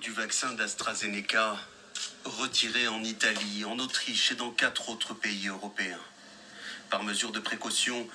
du vaccin d'AstraZeneca retiré en Italie, en Autriche et dans quatre autres pays européens. Par mesure de précaution,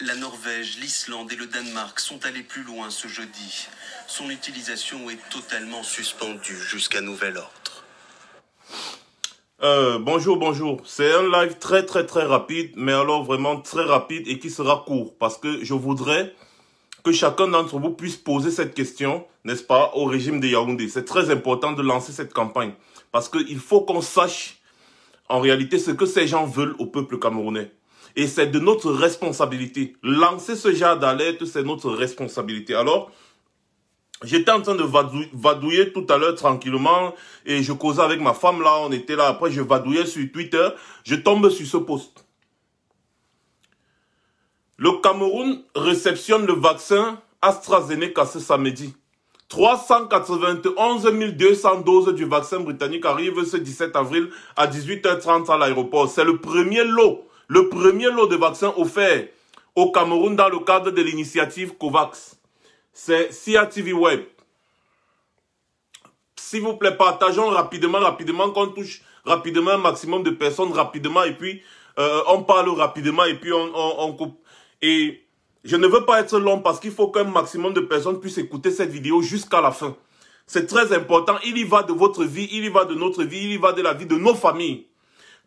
la Norvège, l'Islande et le Danemark sont allés plus loin ce jeudi. Son utilisation est totalement suspendue jusqu'à nouvel ordre. Euh, bonjour, bonjour. C'est un live très très très rapide, mais alors vraiment très rapide et qui sera court parce que je voudrais que chacun d'entre vous puisse poser cette question, n'est-ce pas, au régime de Yaoundé. C'est très important de lancer cette campagne parce qu'il faut qu'on sache en réalité ce que ces gens veulent au peuple camerounais. Et c'est de notre responsabilité. Lancer ce genre d'alerte, c'est notre responsabilité. Alors, j'étais en train de vadouiller tout à l'heure tranquillement et je causais avec ma femme là, on était là. Après, je vadouillais sur Twitter, je tombe sur ce poste. Le Cameroun réceptionne le vaccin AstraZeneca ce samedi. 391 200 doses du vaccin britannique arrivent ce 17 avril à 18h30 à l'aéroport. C'est le premier lot, le premier lot de vaccins offert au Cameroun dans le cadre de l'initiative COVAX. C'est TV Web. S'il vous plaît, partageons rapidement, rapidement, qu'on touche rapidement un maximum de personnes, rapidement, et puis euh, on parle rapidement, et puis on coupe et je ne veux pas être long parce qu'il faut qu'un maximum de personnes puissent écouter cette vidéo jusqu'à la fin. C'est très important. Il y va de votre vie, il y va de notre vie, il y va de la vie de nos familles.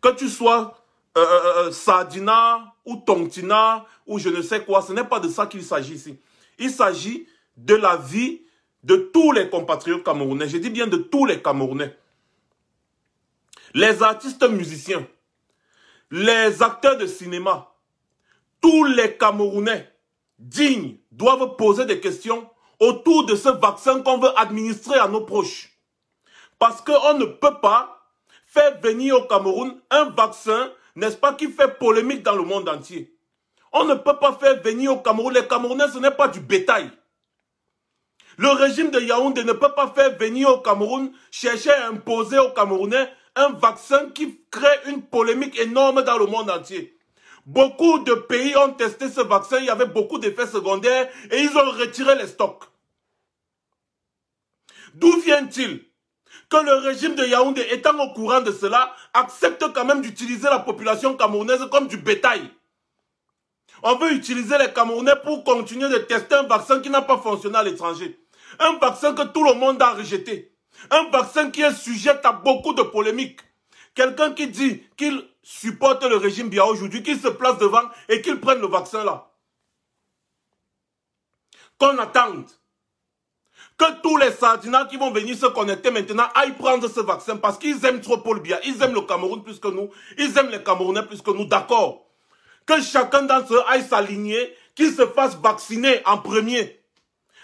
Que tu sois euh, euh, euh, euh Sardina ou Tontina ou je ne sais quoi, ce n'est pas de ça qu'il s'agit ici. Il s'agit de la vie de tous les compatriotes camerounais. Je dis bien de tous les Camerounais. Les artistes musiciens, les acteurs de cinéma, tous les Camerounais dignes doivent poser des questions autour de ce vaccin qu'on veut administrer à nos proches. Parce qu'on ne peut pas faire venir au Cameroun un vaccin, n'est-ce pas, qui fait polémique dans le monde entier. On ne peut pas faire venir au Cameroun. Les Camerounais, ce n'est pas du bétail. Le régime de Yaoundé ne peut pas faire venir au Cameroun, chercher à imposer aux Camerounais un vaccin qui crée une polémique énorme dans le monde entier. Beaucoup de pays ont testé ce vaccin, il y avait beaucoup d'effets secondaires et ils ont retiré les stocks. D'où vient-il que le régime de Yaoundé, étant au courant de cela, accepte quand même d'utiliser la population camerounaise comme du bétail On veut utiliser les Camerounais pour continuer de tester un vaccin qui n'a pas fonctionné à l'étranger. Un vaccin que tout le monde a rejeté. Un vaccin qui est sujet à beaucoup de polémiques. Quelqu'un qui dit qu'il supportent le régime Bia aujourd'hui, qu'ils se placent devant et qu'ils prennent le vaccin là. Qu'on attende que tous les sardinats qui vont venir se connecter maintenant aillent prendre ce vaccin parce qu'ils aiment trop Paul Bia, ils aiment le Cameroun plus que nous, ils aiment les Camerounais plus que nous, d'accord. Que chacun d'entre eux aille s'aligner, qu'ils se fassent vacciner en premier.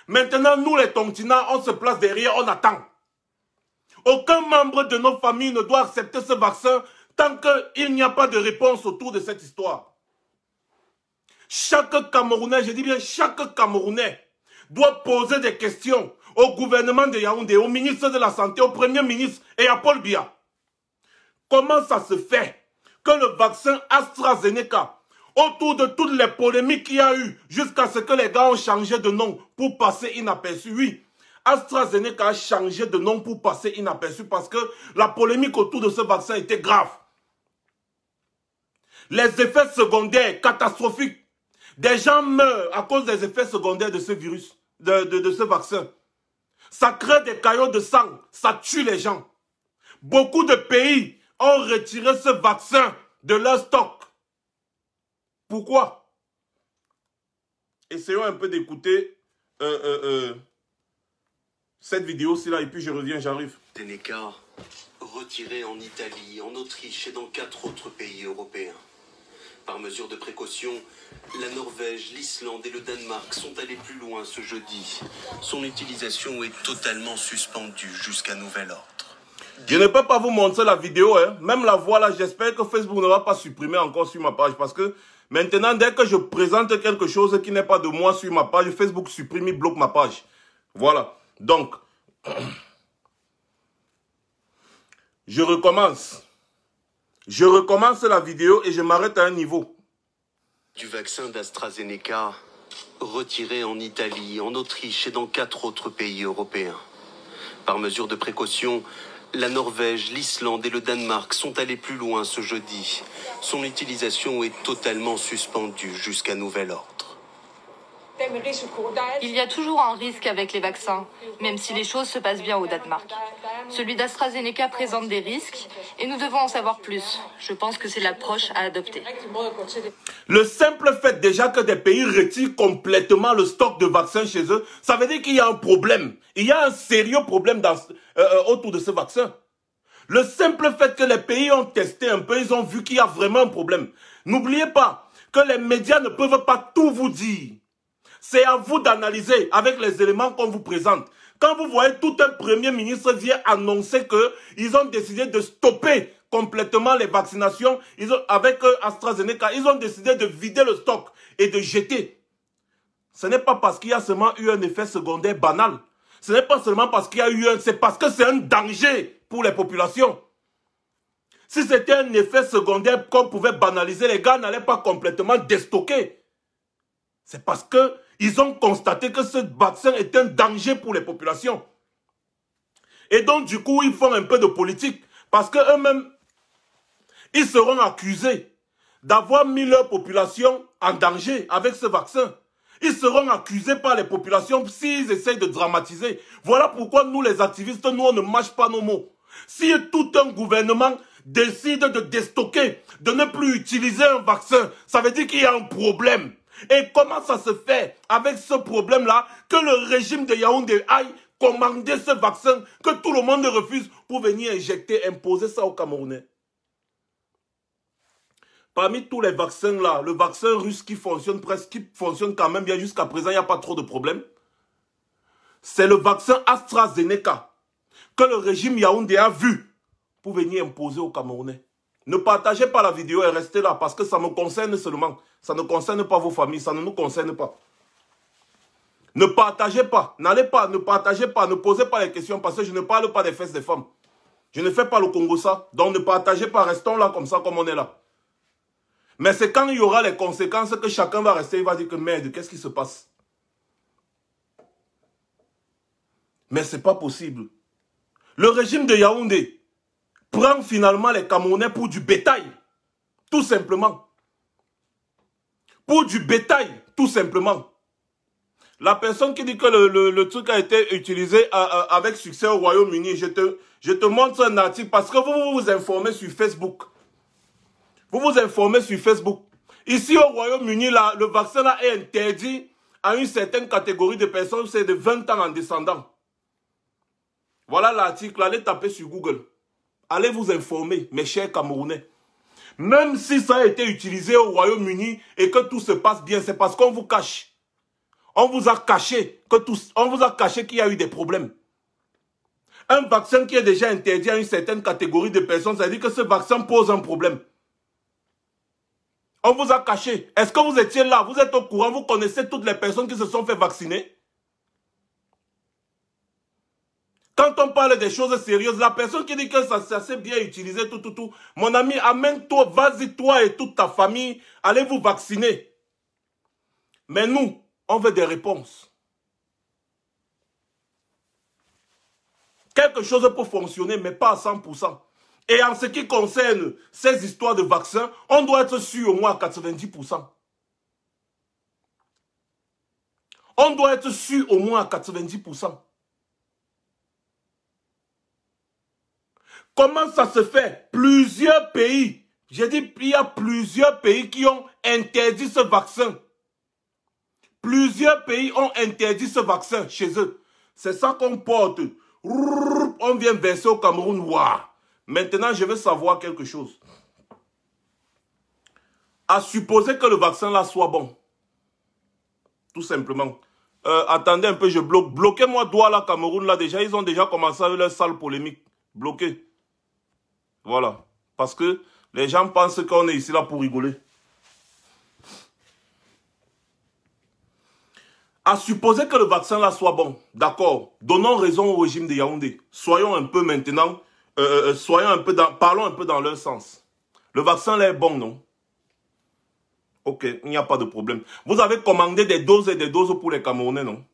Maintenant, nous les tontinats, on se place derrière, on attend. Aucun membre de nos familles ne doit accepter ce vaccin tant qu'il n'y a pas de réponse autour de cette histoire. Chaque Camerounais, je dis bien chaque Camerounais, doit poser des questions au gouvernement de Yaoundé, au ministre de la Santé, au Premier ministre et à Paul Biya. Comment ça se fait que le vaccin AstraZeneca, autour de toutes les polémiques qu'il y a eu, jusqu'à ce que les gars ont changé de nom pour passer inaperçu, oui, AstraZeneca a changé de nom pour passer inaperçu parce que la polémique autour de ce vaccin était grave les effets secondaires catastrophiques. Des gens meurent à cause des effets secondaires de ce virus, de, ce vaccin. Ça crée des caillots de sang, ça tue les gens. Beaucoup de pays ont retiré ce vaccin de leur stock. Pourquoi Essayons un peu d'écouter euh, euh, euh, cette vidéo-ci là et puis je reviens, j'arrive. Teneka retiré en Italie, en Autriche et dans quatre autres pays européens. Par mesure de précaution, la Norvège, l'Islande et le Danemark sont allés plus loin ce jeudi. Son utilisation est totalement suspendue jusqu'à nouvel ordre. Je ne peux pas vous montrer la vidéo, hein. même la voix là, j'espère que Facebook ne va pas supprimer encore sur ma page parce que maintenant, dès que je présente quelque chose qui n'est pas de moi sur ma page, Facebook supprime et bloque ma page. Voilà. Donc, je recommence. Je recommence la vidéo et je m'arrête à un niveau. Du vaccin d'AstraZeneca retiré en Italie, en Autriche et dans quatre autres pays européens. Par mesure de précaution, la Norvège, l'Islande et le Danemark sont allés plus loin ce jeudi. Son utilisation est totalement suspendue jusqu'à nouvel ordre. Il y a toujours un risque avec les vaccins, même si les choses se passent bien au Danemark. Celui d'AstraZeneca présente des risques et nous devons en savoir plus. Je pense que c'est l'approche à adopter. Le simple fait déjà que des pays retirent complètement le stock de vaccins chez eux, ça veut dire qu'il y a un problème. Il y a un sérieux problème euh, euh, autour de ce vaccin. Le simple fait que les pays ont testé un peu, ils ont vu qu'il y a vraiment un problème. N'oubliez pas que les médias ne peuvent pas tout vous dire. C'est à vous d'analyser avec les éléments qu'on vous présente. Quand vous voyez tout un premier ministre vient annoncer que ils ont décidé de stopper complètement les vaccinations, ils ont, avec euh, AstraZeneca, ils ont décidé de vider le stock et de jeter. Ce n'est pas parce qu'il y a seulement eu un effet secondaire banal. Ce n'est pas seulement parce qu'il y a eu un, c'est parce que c'est un danger pour les populations. Si c'était un effet secondaire qu'on pouvait banaliser, les gars n'allaient pas complètement déstocker. C'est parce que ils ont constaté que ce vaccin est un danger pour les populations. Et donc, du coup, ils font un peu de politique. Parce qu'eux-mêmes, ils seront accusés d'avoir mis leur population en danger avec ce vaccin. Ils seront accusés par les populations s'ils essayent de dramatiser. Voilà pourquoi nous, les activistes, nous, on ne mâche pas nos mots. Si tout un gouvernement décide de déstocker, de ne plus utiliser un vaccin, ça veut dire qu'il y a un problème. Et comment ça se fait avec ce problème-là que le régime de Yaoundé aille commander ce vaccin que tout le monde refuse pour venir injecter, imposer ça aux Camerounais Parmi tous les vaccins là, le vaccin russe qui fonctionne presque, qui fonctionne quand même bien jusqu'à présent, il n'y a pas trop de problèmes, C'est le vaccin AstraZeneca que le régime Yaoundé a vu pour venir imposer aux Camerounais. Ne partagez pas la vidéo et restez là parce que ça me concerne seulement. Ça ne concerne pas vos familles, ça ne nous concerne pas. Ne partagez pas, n'allez pas, ne partagez pas, ne posez pas les questions parce que je ne parle pas des fesses des femmes. Je ne fais pas le Congo ça. Donc ne partagez pas, restons là comme ça, comme on est là. Mais c'est quand il y aura les conséquences que chacun va rester, il va dire que merde, qu'est-ce qui se passe Mais c'est pas possible. Le régime de Yaoundé, prend finalement les Camerounais pour du bétail. Tout simplement. Pour du bétail, tout simplement. La personne qui dit que le, truc a été utilisé euh, euh, avec succès au Royaume-Uni, je te, je te montre un article parce que vous vous informez sur Facebook. Vous vous informez sur Facebook. Ici au Royaume-Uni, le vaccin là est interdit à une certaine catégorie de personnes, c'est de 20 ans en descendant. Voilà l'article, allez taper sur Google. Allez vous informer, mes chers Camerounais. Même si ça a été utilisé au Royaume-Uni et que tout se passe bien, c'est parce qu'on vous cache. On vous a caché que on vous a caché qu'il y a eu des problèmes. Un vaccin qui est déjà interdit à une certaine catégorie de personnes, ça veut dire que ce vaccin pose un problème. On vous a caché. Est-ce que vous étiez là Vous êtes au courant Vous connaissez toutes les personnes qui se sont fait vacciner Quand on parle des choses sérieuses, la personne qui dit que ça, ça s'est bien utilisé, tout, tout, tout, mon ami, amène-toi, vas-y, toi et toute ta famille, allez vous vacciner. Mais nous, on veut des réponses. Quelque chose peut fonctionner, mais pas à 100%. Et en ce qui concerne ces histoires de vaccins, on doit être sûr au moins à 90%. On doit être sûr au moins à 90%. Comment ça se fait Plusieurs pays, j'ai dit il y a plusieurs pays qui ont interdit ce vaccin. Plusieurs pays ont interdit ce vaccin chez eux. C'est ça qu'on porte. On vient verser au Cameroun. Maintenant, je veux savoir quelque chose. À supposer que le vaccin là soit bon. Tout simplement. Euh, attendez un peu, je bloque. Bloquez-moi doigt là, Cameroun là déjà. Ils ont déjà commencé avec leur sale polémique. Bloquez. Voilà. Parce que les gens pensent qu'on est ici là pour rigoler. À supposer que le vaccin là soit bon, d'accord, donnons raison au régime de Yaoundé. Soyons un peu maintenant, euh, euh, euh, soyons un peu dans, parlons un peu dans leur sens. Le vaccin là est bon, non Ok, il n'y a pas de problème. Vous avez commandé des doses et des doses pour les Camerounais, non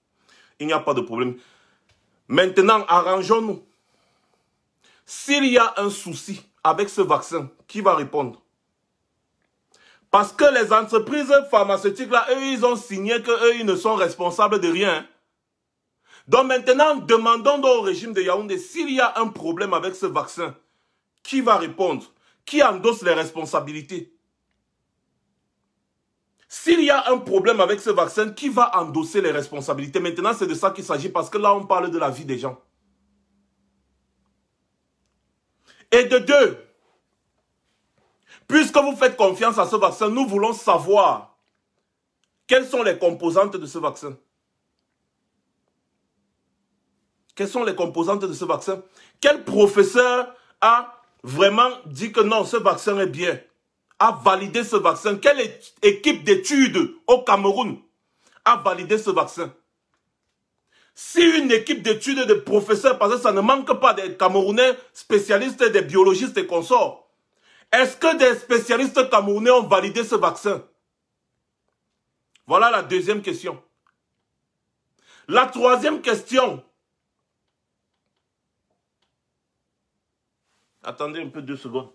Il n'y a pas de problème. Maintenant, arrangeons-nous s'il y a un souci avec ce vaccin, qui va répondre Parce que les entreprises pharmaceutiques, là, eux, ils ont signé qu'eux, ils ne sont responsables de rien. Hein. Donc maintenant, demandons au régime de Yaoundé s'il y a un problème avec ce vaccin, qui va répondre Qui endosse les responsabilités s'il y a un problème avec ce vaccin, qui va endosser les responsabilités Maintenant, c'est de ça qu'il s'agit parce que là, on parle de la vie des gens. Et de deux, puisque vous faites confiance à ce vaccin, nous voulons savoir quelles sont les composantes de ce vaccin. Quelles sont les composantes de ce vaccin Quel professeur a vraiment dit que non, ce vaccin est bien A validé ce vaccin Quelle équipe d'études au Cameroun a validé ce vaccin si une équipe d'études de professeurs, parce que ça ne manque pas des Camerounais spécialistes, des biologistes et consorts, est-ce que des spécialistes camerounais ont validé ce vaccin Voilà la deuxième question. La troisième question. Attendez un peu deux secondes.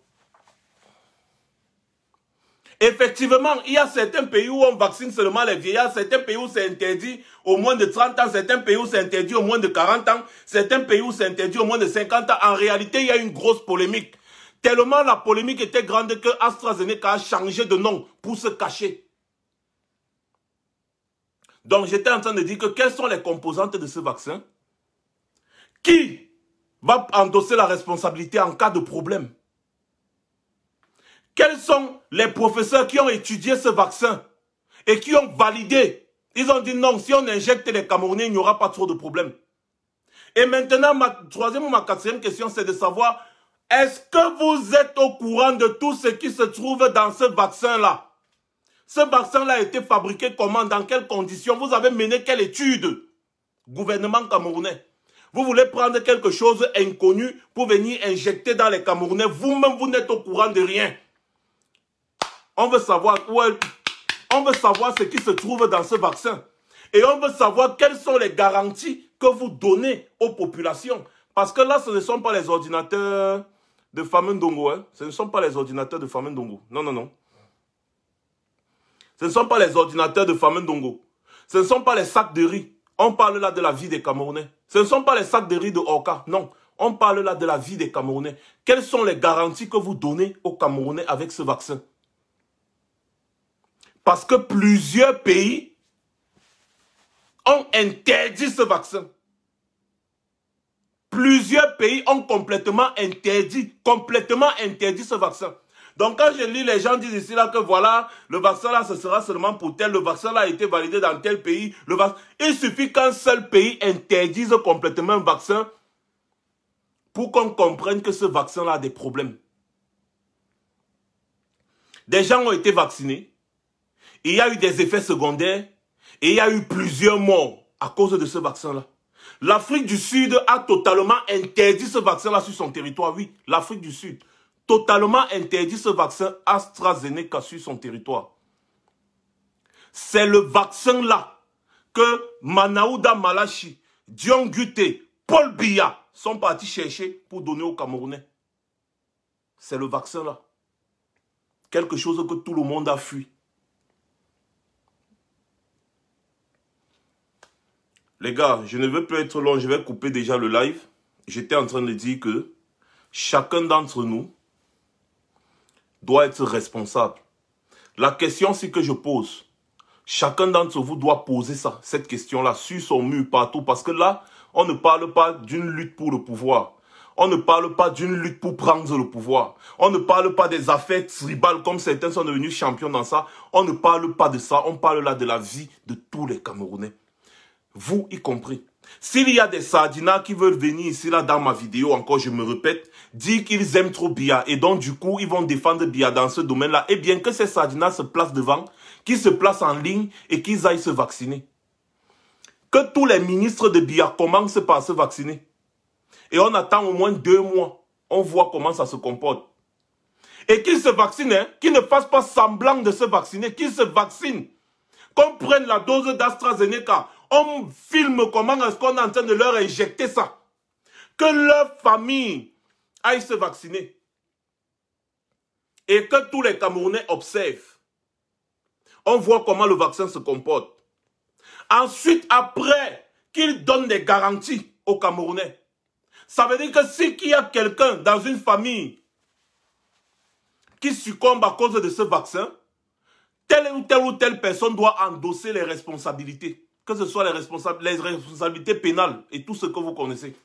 Effectivement, il y a certains pays où on vaccine seulement les vieillards, certains pays où c'est interdit au moins de 30 ans, certains pays où c'est interdit au moins de 40 ans, certains pays où c'est interdit au moins de 50 ans. En réalité, il y a une grosse polémique. Tellement la polémique était grande que AstraZeneca a changé de nom pour se cacher. Donc j'étais en train de dire que quelles sont les composantes de ce vaccin Qui va endosser la responsabilité en cas de problème quels sont les professeurs qui ont étudié ce vaccin et qui ont validé Ils ont dit non, si on injecte les Camerounais, il n'y aura pas trop de problème. Et maintenant, ma troisième ou ma quatrième question, c'est de savoir, est-ce que vous êtes au courant de tout ce qui se trouve dans ce vaccin-là Ce vaccin-là a été fabriqué comment Dans quelles conditions Vous avez mené quelle étude Gouvernement camerounais. Vous voulez prendre quelque chose inconnu pour venir injecter dans les Camerounais. Vous-même, vous n'êtes au courant de rien. On veut savoir on veut savoir ce qui se trouve dans ce vaccin. Et on veut savoir quelles sont les garanties que vous donnez aux populations. Parce que là, ce ne sont pas les ordinateurs de famine Dongo. Hein. Ce ne sont pas les ordinateurs de famine Dongo. Non, non, non. Ce ne sont pas les ordinateurs de famine Dongo. Ce ne sont pas les sacs de riz. On parle là de la vie des Camerounais. Ce ne sont pas les sacs de riz de Orca. Non. On parle là de la vie des Camerounais. Quelles sont les garanties que vous donnez aux Camerounais avec ce vaccin parce que plusieurs pays ont interdit ce vaccin. Plusieurs pays ont complètement interdit, complètement interdit ce vaccin. Donc quand je lis les gens disent ici là que voilà, le vaccin là ce sera seulement pour tel, le vaccin là a été validé dans tel pays, le vaccin... Il suffit qu'un seul pays interdise complètement un vaccin pour qu'on comprenne que ce vaccin là a des problèmes. Des gens ont été vaccinés, il y a eu des effets secondaires et il y a eu plusieurs morts à cause de ce vaccin-là. L'Afrique du Sud a totalement interdit ce vaccin-là sur son territoire. Oui, l'Afrique du Sud totalement interdit ce vaccin AstraZeneca sur son territoire. C'est le vaccin-là que Manaouda Malachi, Dion Paul Bia sont partis chercher pour donner aux Camerounais. C'est le vaccin-là. Quelque chose que tout le monde a fui. Les gars, je ne veux plus être long, je vais couper déjà le live. J'étais en train de dire que chacun d'entre nous doit être responsable. La question c'est que je pose, chacun d'entre vous doit poser ça, cette question-là sur son mur partout parce que là, on ne parle pas d'une lutte pour le pouvoir. On ne parle pas d'une lutte pour prendre le pouvoir. On ne parle pas des affaires tribales comme certains sont devenus champions dans ça. On ne parle pas de ça. On parle là de la vie de tous les Camerounais vous y compris. S'il y a des sardinats qui veulent venir ici, là, dans ma vidéo, encore, je me répète, dire qu'ils aiment trop Bia, et donc, du coup, ils vont défendre Bia dans ce domaine-là, et eh bien que ces sardinats se placent devant, qu'ils se placent en ligne, et qu'ils aillent se vacciner. Que tous les ministres de Bia commencent par se vacciner. Et on attend au moins deux mois. On voit comment ça se comporte. Et qu'ils se vaccinent, hein, qu'ils ne fassent pas semblant de se vacciner, qu'ils se vaccinent. Qu'on prenne la dose d'AstraZeneca, on filme comment est-ce qu'on est en train de leur injecter ça. Que leur famille aille se vacciner. Et que tous les Camerounais observent. On voit comment le vaccin se comporte. Ensuite, après, qu'ils donnent des garanties aux Camerounais. Ça veut dire que si y a quelqu'un dans une famille qui succombe à cause de ce vaccin, telle ou telle ou telle personne doit endosser les responsabilités que ce soit les, responsables, les responsabilités pénales et tout ce que vous connaissez.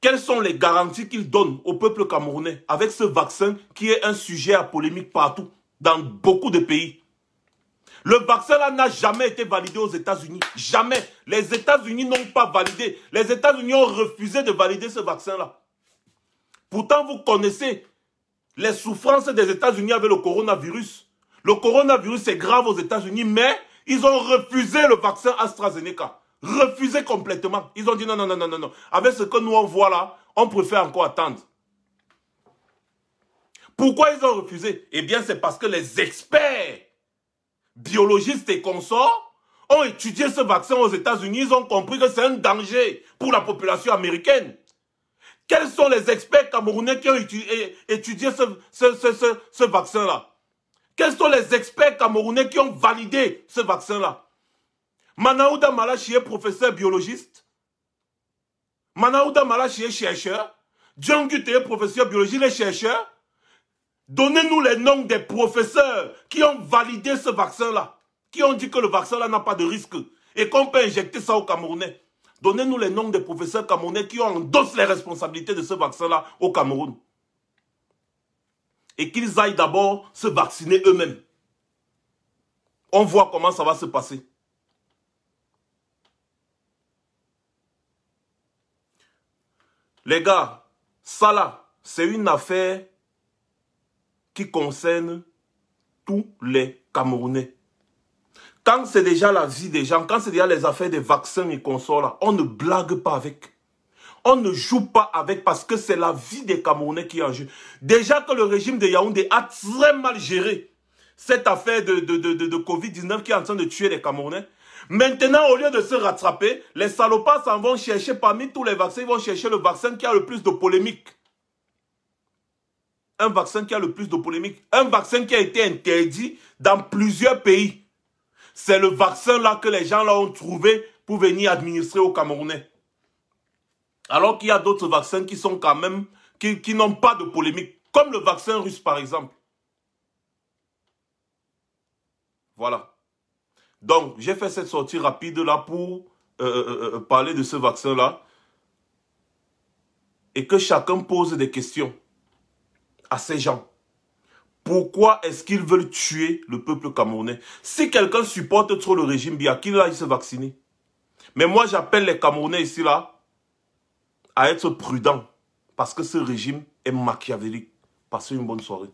Quelles sont les garanties qu'ils donnent au peuple camerounais avec ce vaccin qui est un sujet à polémique partout, dans beaucoup de pays le vaccin là n'a jamais été validé aux États-Unis. Jamais. Les États-Unis n'ont pas validé. Les États-Unis ont refusé de valider ce vaccin là. Pourtant, vous connaissez les souffrances des États-Unis avec le coronavirus. Le coronavirus est grave aux États-Unis, mais ils ont refusé le vaccin AstraZeneca. Refusé complètement. Ils ont dit non, non, non, non, non, Avec ce que nous on voit là, on préfère encore attendre. Pourquoi ils ont refusé Eh bien, c'est parce que les experts, biologistes et consorts, ont étudié ce vaccin aux États-Unis. Ils ont compris que c'est un danger pour la population américaine. Quels sont les experts camerounais qui ont étudié, ce, ce vaccin-là quels sont les experts camerounais qui ont validé ce vaccin-là Manaouda Malachi est professeur biologiste. Manaouda Malachi est chercheur. John est professeur biologie, les chercheurs. Donnez-nous les noms des professeurs qui ont validé ce vaccin-là, qui ont dit que le vaccin-là n'a pas de risque et qu'on peut injecter ça aux Camerounais. Donnez-nous les noms des professeurs camerounais qui ont endossé les responsabilités de ce vaccin-là au Cameroun et qu'ils aillent d'abord se vacciner eux-mêmes. On voit comment ça va se passer. Les gars, ça là, c'est une affaire qui concerne tous les Camerounais. Quand c'est déjà la vie des gens, quand c'est déjà les affaires des vaccins et consorts, on ne blague pas avec on ne joue pas avec parce que c'est la vie des Camerounais qui est en jeu. Déjà que le régime de Yaoundé a très mal géré cette affaire de, de, Covid-19 qui est en train de tuer les Camerounais. Maintenant, au lieu de se rattraper, les salopards s'en vont chercher parmi tous les vaccins, ils vont chercher le vaccin qui a le plus de polémiques. Un vaccin qui a le plus de polémiques. Un vaccin qui a été interdit dans plusieurs pays. C'est le vaccin là que les gens ont trouvé pour venir administrer aux Camerounais. Alors qu'il y a d'autres vaccins qui sont quand même, qui, n'ont pas de polémique, comme le vaccin russe par exemple. Voilà. Donc, j'ai fait cette sortie rapide là pour euh, euh, euh, parler de ce vaccin-là et que chacun pose des questions à ces gens. Pourquoi est-ce qu'ils veulent tuer le peuple camerounais Si quelqu'un supporte trop le régime bien qu'il aille se vacciner. Mais moi, j'appelle les Camerounais ici, là, à être prudent parce que ce régime est machiavélique. Passez une bonne soirée.